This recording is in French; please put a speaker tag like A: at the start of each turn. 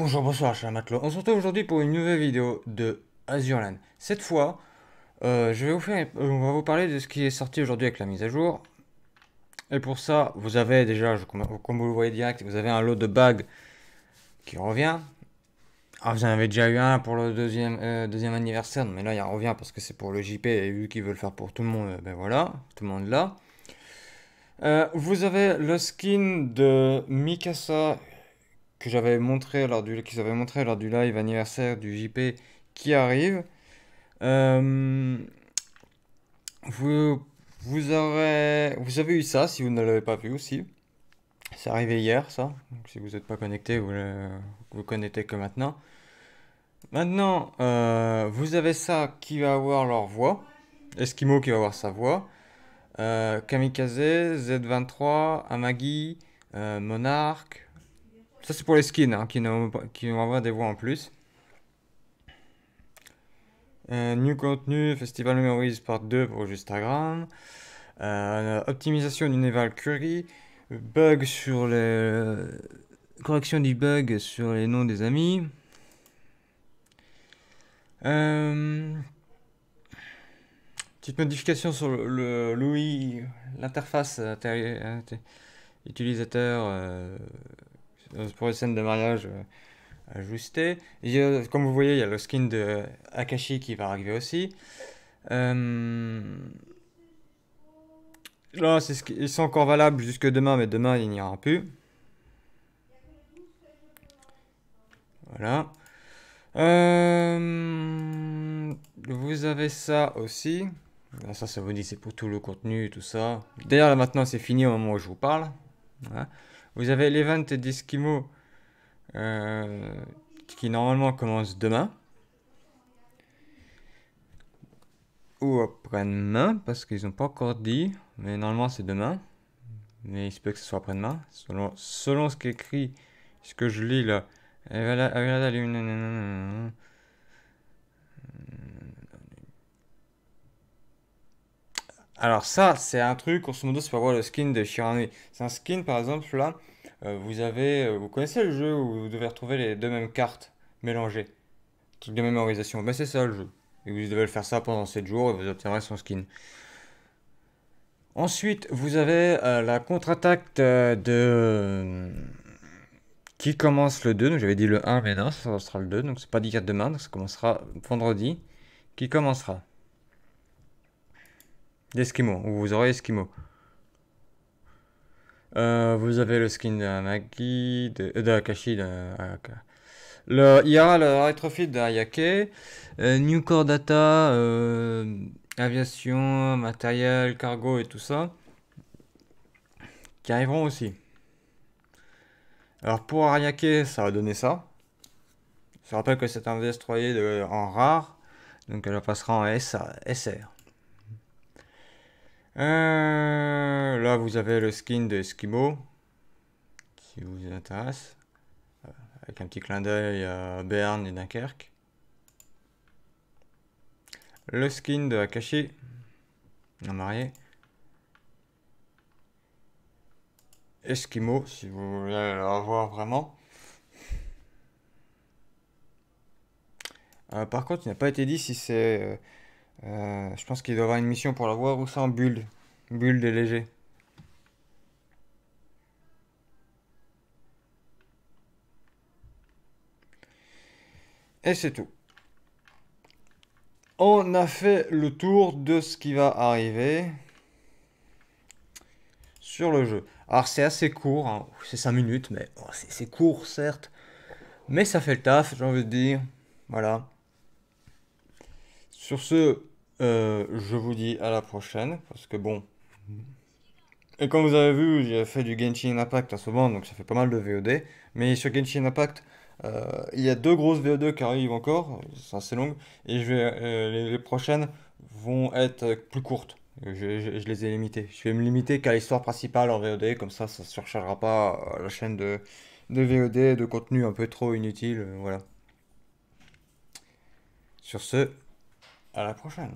A: Bonjour, bonsoir, chers matelots. On se retrouve aujourd'hui pour une nouvelle vidéo de land Cette fois, euh, je vais vous faire, euh, on va vous parler de ce qui est sorti aujourd'hui avec la mise à jour. Et pour ça, vous avez déjà, comme vous le voyez direct, vous avez un lot de bagues qui revient. Ah, vous en avez déjà eu un pour le deuxième, euh, deuxième anniversaire, mais là il en revient parce que c'est pour le JP et vu qu'ils veulent faire pour tout le monde, ben voilà, tout le monde là. vous avez le skin de Mikasa que j'avais montré lors du qu'ils avaient montré lors du live anniversaire du JP qui arrive. Euh, vous vous aurez vous avez eu ça si vous ne l'avez pas vu aussi. C'est arrivé hier ça. si vous n'êtes pas connecté, vous le, vous connectez que maintenant. Maintenant, euh, vous avez ça qui va avoir leur voix. Eskimo qui va avoir sa voix. Euh, Kamikaze, Z23, Amagi, Monarch, ça, c'est pour les skins hein, qui, qui vont avoir des voix en plus. Euh, new contenu, Festival Memories part 2 pour Instagram. Euh, optimisation Neval Curry. Bug sur les. Correction du bug sur les noms des amis. Euh, petite modification sur le, l'UI, l'interface euh, utilisateur. Euh, pour les scènes de mariage euh, ajustées. comme vous voyez, il y a le skin de Akashi qui va arriver aussi. Euh, là, ce ils sont encore valables jusque demain, mais demain, il n'y aura plus. Voilà. Vous avez ça aussi. Ah, ça, ça vous dit, c'est pour tout le contenu, tout ça. D'ailleurs, là, maintenant, c'est fini au moment où je vous parle. Voilà. Vous avez l'event d'Eskimo euh, qui normalement commence demain. Ou après-demain, parce qu'ils n'ont pas encore dit, mais normalement c'est demain. Mais il se peut que ce soit après-demain. Selon, selon ce qu'écrit, ce que je lis là. Alors ça, c'est un truc, grosso modo, c'est pour voir le skin de Shirani. C'est un skin, par exemple, là, euh, vous avez, euh, vous connaissez le jeu où vous devez retrouver les deux mêmes cartes mélangées. Truc de mémorisation. Ben c'est ça le jeu. Et vous devez le faire ça pendant 7 jours et vous obtiendrez son skin. Ensuite, vous avez euh, la contre-attaque de... Qui commence le 2, donc j'avais dit le 1, mais non, ça sera le 2, donc c'est pas 10 demain, donc ça commencera vendredi. Qui commencera D'Eskimo, vous aurez Eskimo. Euh, vous avez le skin de, euh, d'Akashi, de, le, il y aura le rétrofit d'Ayake, euh, New Core Data, euh, aviation, matériel, cargo et tout ça, qui arriveront aussi. Alors pour Ariake, ça va donner ça. Je rappelle que c'est un destroyer en rare, donc elle passera en SR. Euh, là, vous avez le skin de Eskimo, qui vous intéresse, euh, avec un petit clin d'œil à Berne et Dunkerque. Le skin de Akashi, non marié. Eskimo, si vous voulez voir vraiment. Euh, par contre, il n'a pas été dit si c'est euh, je pense qu'il doit avoir une mission pour l'avoir ou en bulle. Bulle de léger. Et c'est tout. On a fait le tour de ce qui va arriver sur le jeu. Alors c'est assez court, hein. c'est 5 minutes, mais oh, c'est court certes. Mais ça fait le taf, j'ai envie de dire. Voilà. Sur ce, euh, je vous dis à la prochaine, parce que bon. Et comme vous avez vu, j'ai fait du Genshin Impact en ce moment, donc ça fait pas mal de VOD. Mais sur Genshin Impact, euh, il y a deux grosses VOD qui arrivent encore, c'est assez long, et je vais, euh, les, prochaines vont être plus courtes. Je, les ai limitées. Je vais me limiter qu'à l'histoire principale en VOD, comme ça, ça ne surchargera pas la chaîne de, de VOD, de contenu un peu trop inutile, voilà. Sur ce, à la prochaine.